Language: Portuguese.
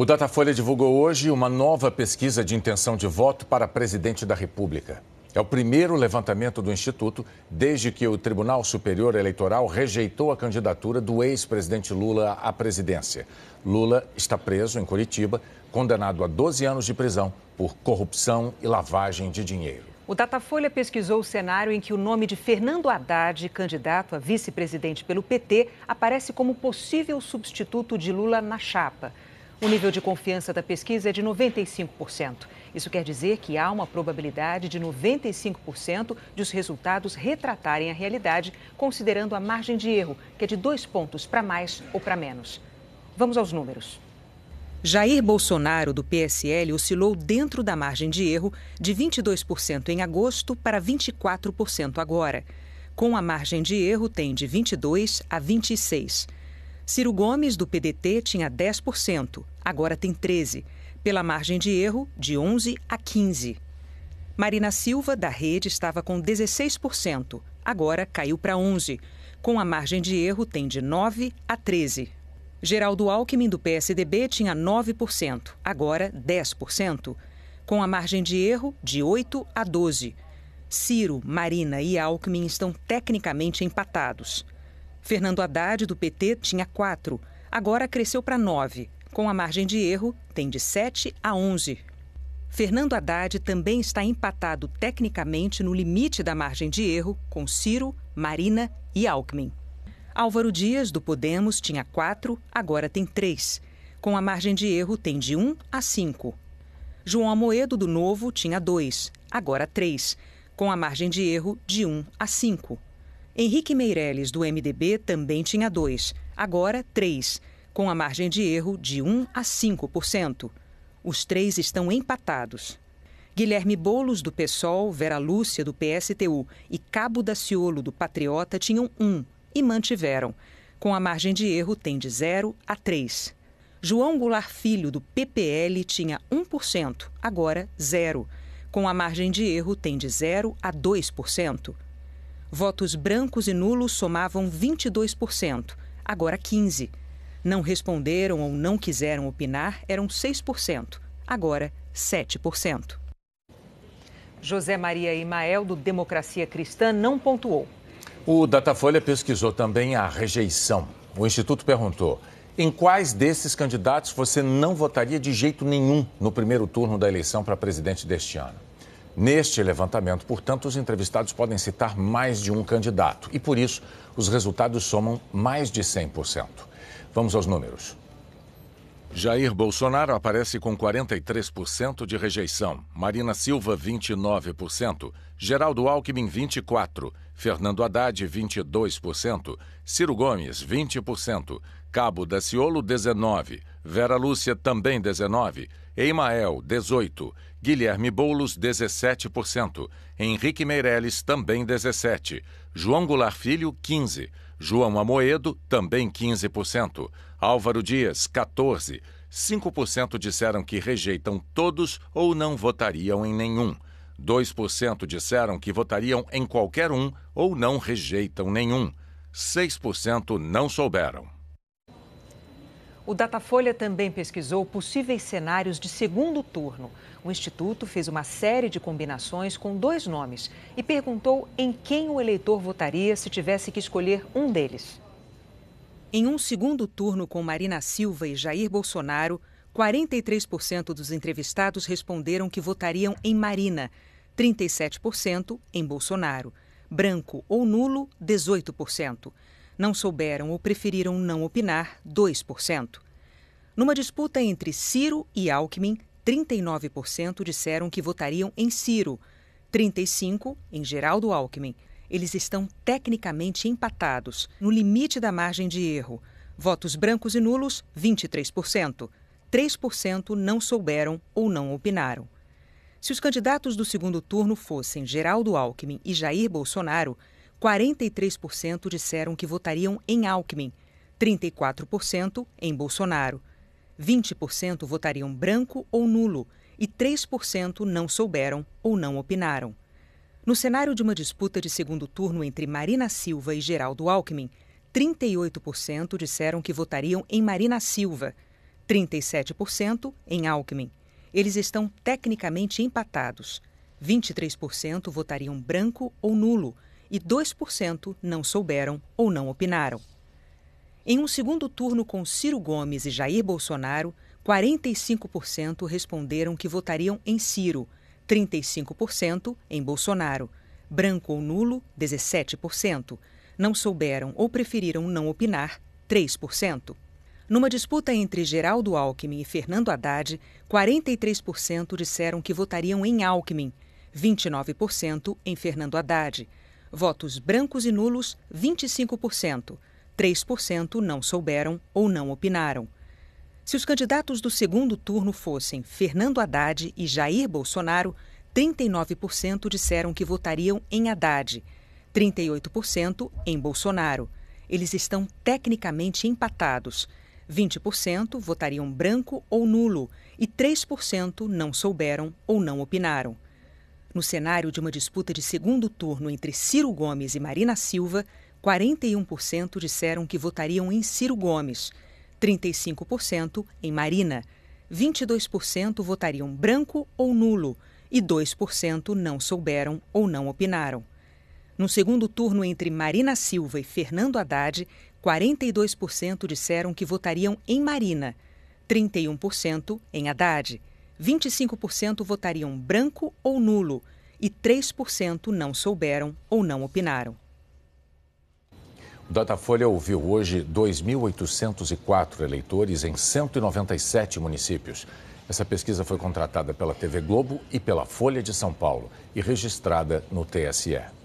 O Datafolha divulgou hoje uma nova pesquisa de intenção de voto para presidente da República. É o primeiro levantamento do Instituto desde que o Tribunal Superior Eleitoral rejeitou a candidatura do ex-presidente Lula à presidência. Lula está preso em Curitiba, condenado a 12 anos de prisão por corrupção e lavagem de dinheiro. O Datafolha pesquisou o cenário em que o nome de Fernando Haddad, candidato a vice-presidente pelo PT, aparece como possível substituto de Lula na chapa. O nível de confiança da pesquisa é de 95%. Isso quer dizer que há uma probabilidade de 95% de os resultados retratarem a realidade, considerando a margem de erro, que é de dois pontos para mais ou para menos. Vamos aos números. Jair Bolsonaro, do PSL, oscilou dentro da margem de erro de 22% em agosto para 24% agora. Com a margem de erro, tem de 22% a 26%. Ciro Gomes, do PDT, tinha 10%, agora tem 13%, pela margem de erro de 11% a 15%. Marina Silva, da Rede, estava com 16%, agora caiu para 11%, com a margem de erro tem de 9% a 13%. Geraldo Alckmin, do PSDB, tinha 9%, agora 10%, com a margem de erro de 8% a 12%. Ciro, Marina e Alckmin estão tecnicamente empatados. Fernando Haddad, do PT, tinha quatro. Agora cresceu para nove. Com a margem de erro, tem de 7 a 11. Fernando Haddad também está empatado tecnicamente no limite da margem de erro com Ciro, Marina e Alckmin. Álvaro Dias, do Podemos, tinha 4, agora tem 3. Com a margem de erro, tem de 1 a 5. João Amoedo, do Novo, tinha 2, agora 3. Com a margem de erro, de 1 a 5. Henrique Meirelles, do MDB, também tinha dois, agora três, com a margem de erro de 1 a 5%. Os três estão empatados. Guilherme Bolos do PSOL, Vera Lúcia, do PSTU e Cabo Daciolo, do Patriota, tinham um e mantiveram. Com a margem de erro, tem de 0 a 3. João Goulart Filho, do PPL, tinha 1%, agora zero. Com a margem de erro, tem de 0 a 2% votos brancos e nulos somavam 22%, agora 15%. Não responderam ou não quiseram opinar eram 6%, agora 7%. José Maria Imael, do Democracia Cristã, não pontuou. O Datafolha pesquisou também a rejeição. O Instituto perguntou: em quais desses candidatos você não votaria de jeito nenhum no primeiro turno da eleição para presidente deste ano? Neste levantamento, portanto, os entrevistados podem citar mais de um candidato e, por isso, os resultados somam mais de 100%. Vamos aos números. Jair Bolsonaro aparece com 43% de rejeição, Marina Silva, 29%, Geraldo Alckmin, 24%, Fernando Haddad, 22%, Ciro Gomes, 20%, Cabo Daciolo, 19, Vera Lúcia, também 19, Eimael, 18, Guilherme Boulos, 17%, Henrique Meirelles, também 17, João Goulart Filho, 15, João Amoedo, também 15%, Álvaro Dias, 14, 5% disseram que rejeitam todos ou não votariam em nenhum. 2% disseram que votariam em qualquer um ou não rejeitam nenhum. 6% não souberam. O Datafolha também pesquisou possíveis cenários de segundo turno. O Instituto fez uma série de combinações com dois nomes e perguntou em quem o eleitor votaria se tivesse que escolher um deles. Em um segundo turno com Marina Silva e Jair Bolsonaro, 43% dos entrevistados responderam que votariam em Marina, 37% em Bolsonaro. Branco ou nulo, 18% não souberam ou preferiram não opinar, 2%. Numa disputa entre Ciro e Alckmin, 39% disseram que votariam em Ciro, 35% em Geraldo Alckmin. Eles estão tecnicamente empatados, no limite da margem de erro. Votos brancos e nulos, 23%. 3% não souberam ou não opinaram. Se os candidatos do segundo turno fossem Geraldo Alckmin e Jair Bolsonaro, 43% disseram que votariam em Alckmin, 34% em Bolsonaro. 20% votariam branco ou nulo e 3% não souberam ou não opinaram. No cenário de uma disputa de segundo turno entre Marina Silva e Geraldo Alckmin, 38% disseram que votariam em Marina Silva, 37% em Alckmin. Eles estão tecnicamente empatados. 23% votariam branco ou nulo e 2% não souberam ou não opinaram. Em um segundo turno com Ciro Gomes e Jair Bolsonaro, 45% responderam que votariam em Ciro, 35% em Bolsonaro, branco ou nulo, 17%, não souberam ou preferiram não opinar, 3%. Numa disputa entre Geraldo Alckmin e Fernando Haddad, 43% disseram que votariam em Alckmin, 29% em Fernando Haddad, Votos brancos e nulos, 25%. 3% não souberam ou não opinaram. Se os candidatos do segundo turno fossem Fernando Haddad e Jair Bolsonaro, 39% disseram que votariam em Haddad, 38% em Bolsonaro. Eles estão tecnicamente empatados. 20% votariam branco ou nulo e 3% não souberam ou não opinaram. No cenário de uma disputa de segundo turno entre Ciro Gomes e Marina Silva, 41% disseram que votariam em Ciro Gomes, 35% em Marina. 22% votariam branco ou nulo e 2% não souberam ou não opinaram. No segundo turno entre Marina Silva e Fernando Haddad, 42% disseram que votariam em Marina, 31% em Haddad. 25% votariam branco ou nulo e 3% não souberam ou não opinaram. O Datafolha ouviu hoje 2.804 eleitores em 197 municípios. Essa pesquisa foi contratada pela TV Globo e pela Folha de São Paulo e registrada no TSE.